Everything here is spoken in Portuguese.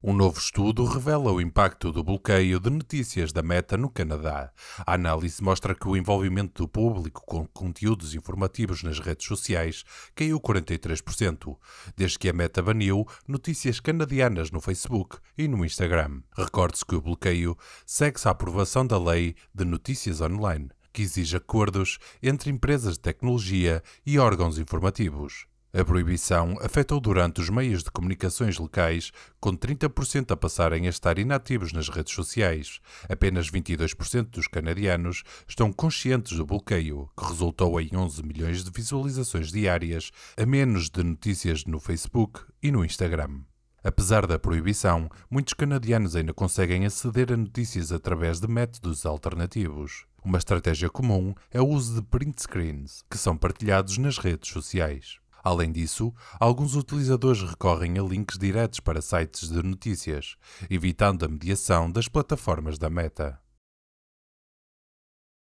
Um novo estudo revela o impacto do bloqueio de notícias da Meta no Canadá. A análise mostra que o envolvimento do público com conteúdos informativos nas redes sociais caiu 43%, desde que a Meta baniu notícias canadianas no Facebook e no Instagram. Recorde-se que o bloqueio segue-se à aprovação da Lei de Notícias Online que exige acordos entre empresas de tecnologia e órgãos informativos. A proibição afetou durante os meios de comunicações locais, com 30% a passarem a estar inativos nas redes sociais. Apenas 22% dos canadianos estão conscientes do bloqueio, que resultou em 11 milhões de visualizações diárias, a menos de notícias no Facebook e no Instagram. Apesar da proibição, muitos canadianos ainda conseguem aceder a notícias através de métodos alternativos. Uma estratégia comum é o uso de print screens, que são partilhados nas redes sociais. Além disso, alguns utilizadores recorrem a links diretos para sites de notícias, evitando a mediação das plataformas da Meta.